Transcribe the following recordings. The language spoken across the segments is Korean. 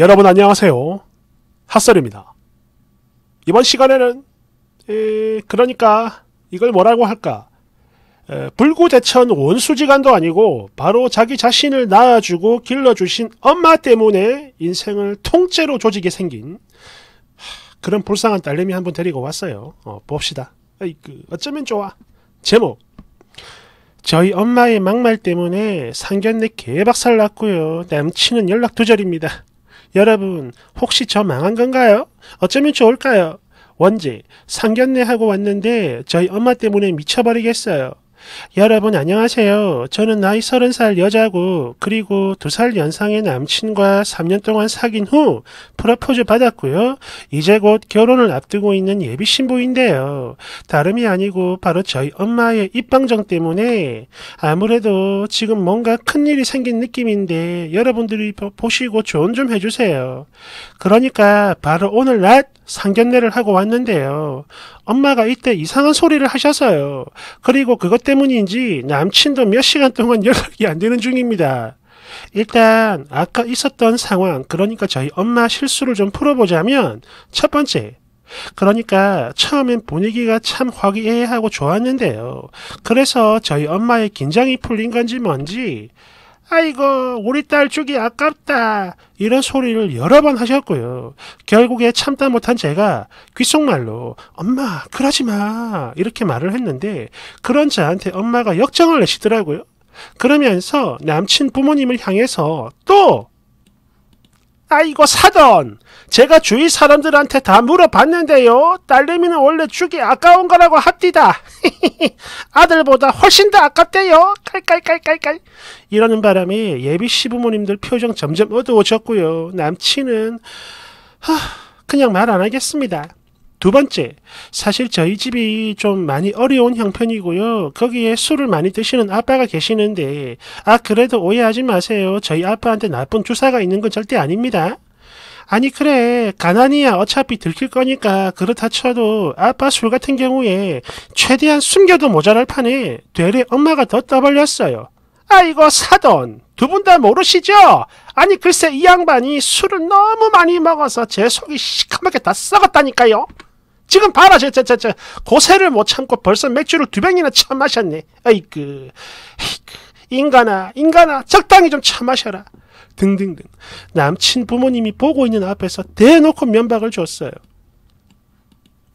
여러분 안녕하세요. 핫설입니다. 이번 시간에는 에, 그러니까 이걸 뭐라고 할까? 에, 불구대천 원수지간도 아니고 바로 자기 자신을 낳아주고 길러주신 엄마 때문에 인생을 통째로 조직이 생긴 하, 그런 불쌍한 딸내미 한 분 데리고 왔어요. 어, 봅시다. 에이, 그, 어쩌면 좋아. 제목 저희 엄마의 막말 때문에 상견례 개박살 났고요. 남친은 연락 두절입니다. 여러분, 혹시 저 망한 건가요? 어쩌면 좋을까요? 원제 상견례 하고 왔는데 저희 엄마 때문에 미쳐버리겠어요. 여러분 안녕하세요. 저는 나이 30살 여자고 그리고 2살 연상의 남친과 3년 동안 사귄 후 프러포즈 받았고요. 이제 곧 결혼을 앞두고 있는 예비 신부인데요. 다름이 아니고 바로 저희 엄마의 입방정 때문에 아무래도 지금 뭔가 큰일이 생긴 느낌인데 여러분들이 보시고 조언 좀 해주세요. 그러니까 바로 오늘 낮 상견례를 하고 왔는데요. 엄마가 이때 이상한 소리를 하셔서요. 그리고 그것 때문인지 남친도 몇 시간 동안 연락이 안 되는 중입니다. 일단 아까 있었던 상황, 그러니까 저희 엄마 실수를 좀 풀어보자면 첫 번째, 그러니까 처음엔 분위기가 참 화기애애하고 좋았는데요. 그래서 저희 엄마의 긴장이 풀린 건지 뭔지 아이고 우리 딸 죽이 아깝다 이런 소리를 여러 번 하셨고요. 결국에 참다 못한 제가 귓속말로 엄마 그러지마 이렇게 말을 했는데 그런 저한테 엄마가 역정을 내시더라고요. 그러면서 남친 부모님을 향해서 또 아이고사돈 제가 주위 사람들한테 다 물어봤는데요 딸내미는 원래 죽이 아까운 거라고 합디다 아들보다 훨씬 더 아깝대요 깔깔깔깔깔 이러는 바람에 예비 시부모님들 표정 점점 어두워졌고요 남친은 하, 그냥 말 안 하겠습니다 두 번째, 사실 저희 집이 좀 많이 어려운 형편이고요. 거기에 술을 많이 드시는 아빠가 계시는데, 아, 그래도 오해하지 마세요. 저희 아빠한테 나쁜 주사가 있는 건 절대 아닙니다. 아니, 그래. 가난이야. 어차피 들킬 거니까. 그렇다 쳐도 아빠 술 같은 경우에 최대한 숨겨도 모자랄 판에 되레 엄마가 더 떠벌렸어요. 아이고, 사돈. 두 분 다 모르시죠? 아니, 글쎄 이 양반이 술을 너무 많이 먹어서 제 속이 시커멓게 다 썩었다니까요. 지금 봐라, 저, 저, 저, 저, 고세를 못 참고 벌써 맥주를 두 병이나 참 마셨네. 아이그, 아이그, 인간아, 인간아, 적당히 좀참 마셔라. 등등등. 남친 부모님이 보고 있는 앞에서 대놓고 면박을 줬어요.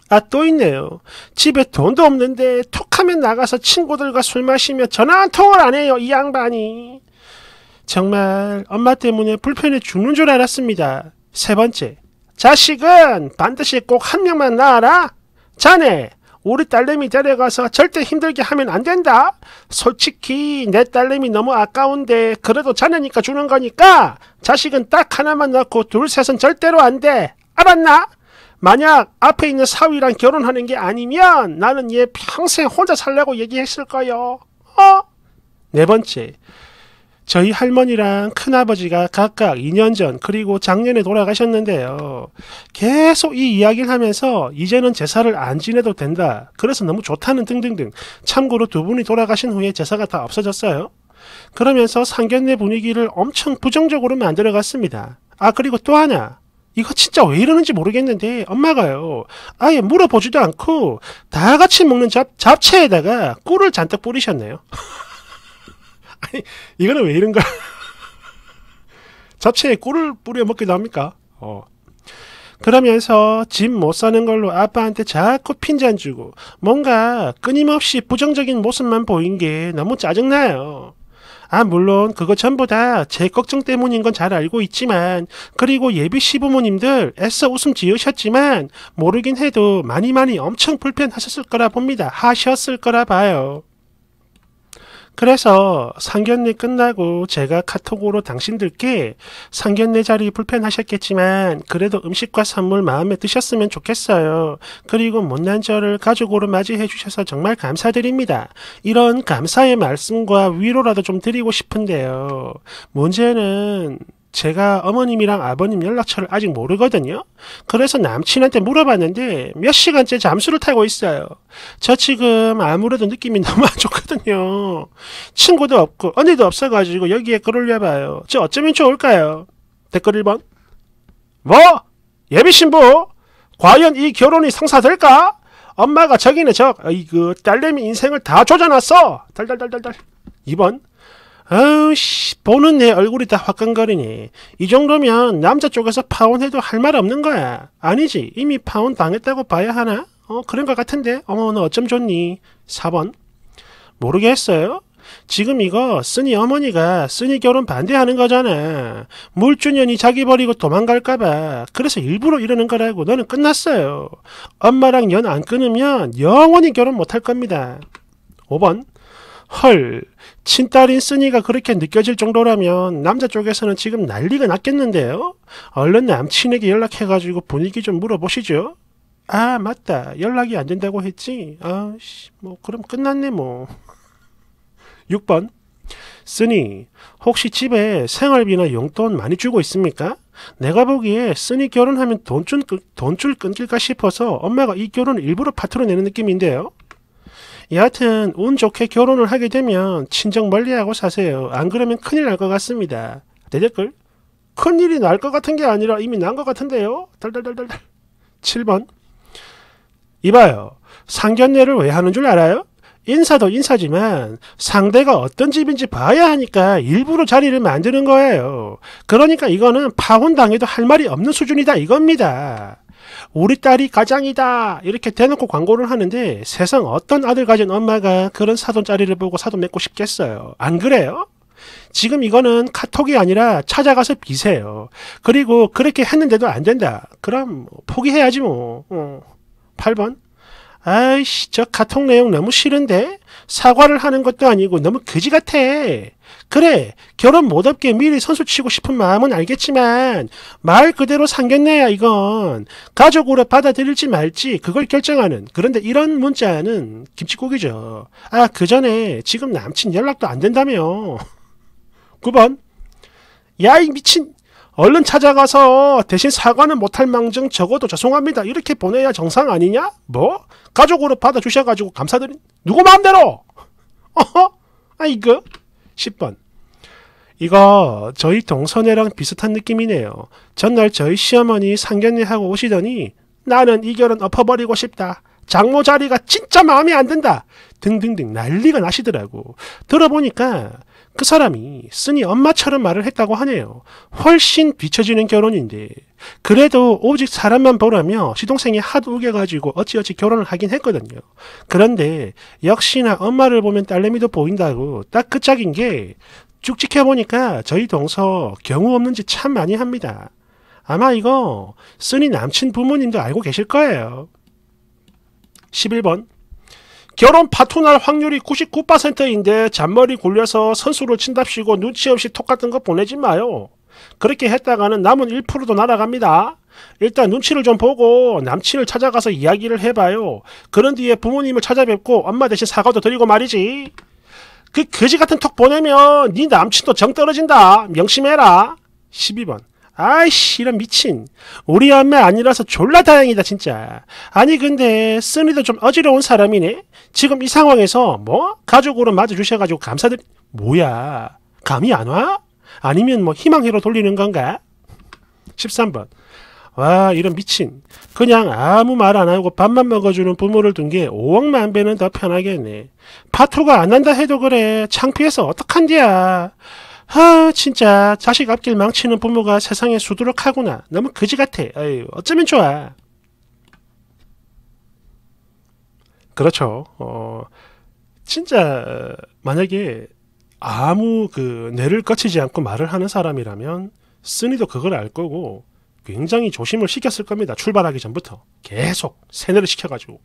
아, 또 있네요. 집에 돈도 없는데 톡 하면 나가서 친구들과 술 마시며 전화 한 통을 안 해요, 이 양반이. 정말 엄마 때문에 불편해 죽는 줄 알았습니다. 세 번째, 자식은 반드시 꼭 한 명만 낳아라. 자네, 우리 딸내미 데려가서 절대 힘들게 하면 안 된다. 솔직히 내 딸내미 너무 아까운데 그래도 자네니까 주는 거니까 자식은 딱 하나만 낳고 둘 셋은 절대로 안 돼. 알았나? 만약 앞에 있는 사위랑 결혼하는 게 아니면 나는 얘 평생 혼자 살라고 얘기했을 거요. 어? 네 번째, 저희 할머니랑 큰아버지가 각각 2년 전 그리고 작년에 돌아가셨는데요. 계속 이 이야기를 하면서 이제는 제사를 안 지내도 된다. 그래서 너무 좋다는 등등등. 참고로 두 분이 돌아가신 후에 제사가 다 없어졌어요. 그러면서 상견례 분위기를 엄청 부정적으로 만들어갔습니다. 아 그리고 또 하나. 이거 진짜 왜 이러는지 모르겠는데 엄마가요 아예 물어보지도 않고 다 같이 먹는 잡, 잡채에다가 꿀을 잔뜩 뿌리셨네요. 아니 이거는 왜 이런가? 잡채에 꿀을 뿌려 먹기도 합니까? 어. 그러면서 집 못 사는 걸로 아빠한테 자꾸 핀잔 주고 뭔가 끊임없이 부정적인 모습만 보인 게 너무 짜증나요. 아 물론 그거 전부 다 제 걱정 때문인 건 잘 알고 있지만 그리고 예비 시부모님들 애써 웃음 지으셨지만 모르긴 해도 많이 많이 엄청 불편하셨을 거라 봅니다. 하셨을 거라 봐요. 그래서 상견례 끝나고 제가 카톡으로 당신들께 상견례 자리 불편하셨겠지만 그래도 음식과 선물 마음에 드셨으면 좋겠어요. 그리고 못난 저를 가족으로 맞이해 주셔서 정말 감사드립니다. 이런 감사의 말씀과 위로라도 좀 드리고 싶은데요. 문제는 제가 어머님이랑 아버님 연락처를 아직 모르거든요. 그래서 남친한테 물어봤는데 몇 시간째 잠수를 타고 있어요. 저 지금 아무래도 느낌이 너무 안 좋거든요. 친구도 없고 언니도 없어가지고 여기에 글 올려봐요. 저 어쩌면 좋을까요? 댓글 1번 뭐? 예비신부? 과연 이 결혼이 성사될까? 엄마가 저기네저 이그 딸내미 인생을 다 조져놨어. 달달달달달. 2번 아우씨 보는 내 얼굴이 다 화끈거리니 이 정도면 남자 쪽에서 파혼해도 할 말 없는 거야 아니지 이미 파혼 당했다고 봐야 하나? 어 그런 것 같은데 어머 너 어쩜 좋니 4번 모르겠어요 지금 이거 쓰니 어머니가 쓰니 결혼 반대하는 거잖아 물주년이 자기 버리고 도망갈까봐 그래서 일부러 이러는 거라고 너는 끝났어요 엄마랑 연 안 끊으면 영원히 결혼 못 할 겁니다 5번 헐, 친딸인 쓰니가 그렇게 느껴질 정도라면 남자 쪽에서는 지금 난리가 났겠는데요? 얼른 남친에게 연락해가지고 분위기 좀 물어보시죠. 아, 맞다. 연락이 안 된다고 했지? 아, 씨, 뭐, 그럼 끝났네, 뭐. 6번. 쓰니, 혹시 집에 생활비나 용돈 많이 주고 있습니까? 내가 보기에 쓰니 결혼하면 돈줄, 돈줄 끊길까 싶어서 엄마가 이 결혼을 일부러 파트로 내는 느낌인데요. 예, 여하튼 운 좋게 결혼을 하게 되면 친정 멀리하고 사세요. 안 그러면 큰일 날 것 같습니다. 대댓글 큰일이 날 것 같은 게 아니라 이미 난 것 같은데요. 달달달달달 7번 이봐요. 상견례를 왜 하는 줄 알아요? 인사도 인사지만 상대가 어떤 집인지 봐야 하니까 일부러 자리를 만드는 거예요. 그러니까 이거는 파혼당해도 할 말이 없는 수준이다 이겁니다. 우리 딸이 가장이다 이렇게 대놓고 광고를 하는데 세상 어떤 아들 가진 엄마가 그런 사돈짜리를 보고 사돈 맺고 싶겠어요. 안 그래요? 지금 이거는 카톡이 아니라 찾아가서 비세요. 그리고 그렇게 했는데도 안 된다. 그럼 포기해야지 뭐. 어. 8번 아이씨 저 카톡 내용 너무 싫은데? 사과를 하는 것도 아니고 너무 거지 같아. 그래 결혼 못 없게 미리 선수 치고 싶은 마음은 알겠지만 말 그대로 상견례야 이건 가족으로 받아들일지 말지 그걸 결정하는 그런데 이런 문자는 김치국이죠. 아그 전에 지금 남친 연락도 안 된다며. 9번 야 이 미친 얼른 찾아가서 대신 사과는 못할 망정 적어도 죄송합니다. 이렇게 보내야 정상 아니냐? 뭐? 가족으로 받아주셔가지고 감사드린 누구 마음대로! 어허? 아이그 10번 이거 저희 동선회랑 비슷한 느낌이네요. 전날 저희 시어머니 상견례하고 오시더니 나는 이 결혼 엎어버리고 싶다. 장모 자리가 진짜 마음에 안 든다. 등등등 난리가 나시더라고. 들어보니까 그 사람이 쓰니 엄마처럼 말을 했다고 하네요. 훨씬 비춰지는 결혼인데 그래도 오직 사람만 보라며 시동생이 하도 우겨가지고 어찌어찌 결혼을 하긴 했거든요. 그런데 역시나 엄마를 보면 딸내미도 보인다고 딱 그 짝인 게쭉 지켜보니까 저희 동서 경우 없는 지참 많이 합니다. 아마 이거 쓰니 남친 부모님도 알고 계실 거예요. 11번 결혼 파토날 확률이 99%인데 잔머리 굴려서 선수로 친답시고 눈치 없이 톡 같은 거 보내지 마요. 그렇게 했다가는 남은 1%도 날아갑니다. 일단 눈치를 좀 보고 남친을 찾아가서 이야기를 해봐요. 그런 뒤에 부모님을 찾아뵙고 엄마 대신 사과도 드리고 말이지. 그 거지 같은 톡 보내면 네 남친도 정 떨어진다. 명심해라. 12번. 아이씨 이런 미친 우리 엄마 아니라서 졸라 다행이다 진짜 아니 근데 쓰니도 좀 어지러운 사람이네 지금 이 상황에서 뭐 가족으로 맞아주셔가지고 감사드 뭐야 감이 안 와? 아니면 뭐 희망회로 돌리는 건가? 13번 와 이런 미친 그냥 아무 말 안 하고 밥만 먹어주는 부모를 둔 게 5억만 배는 더 편하겠네 파토가 안 난다 해도 그래 창피해서 어떡한디야 하 진짜 자식 앞길 망치는 부모가 세상에 수두룩하구나. 너무 거지같아 아유, 어쩌면 좋아. 그렇죠. 어, 진짜 만약에 아무 그 뇌를 거치지 않고 말을 하는 사람이라면 쓰니도 그걸 알 거고 굉장히 조심을 시켰을 겁니다. 출발하기 전부터 계속 세뇌를 시켜가지고.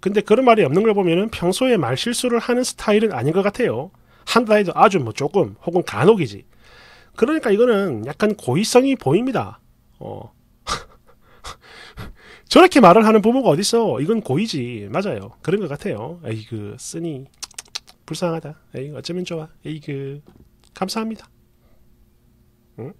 근데 그런 말이 없는 걸 보면은 평소에 말 실수를 하는 스타일은 아닌 것 같아요. 한 달에도 아주 뭐 조금 혹은 간혹이지. 그러니까 이거는 약간 고의성이 보입니다. 어. 저렇게 말을 하는 부모가 어딨어. 이건 고의지. 맞아요. 그런 것 같아요. 에이그, 쓰니. 불쌍하다. 에이, 어쩌면 좋아. 에이그, 감사합니다. 응?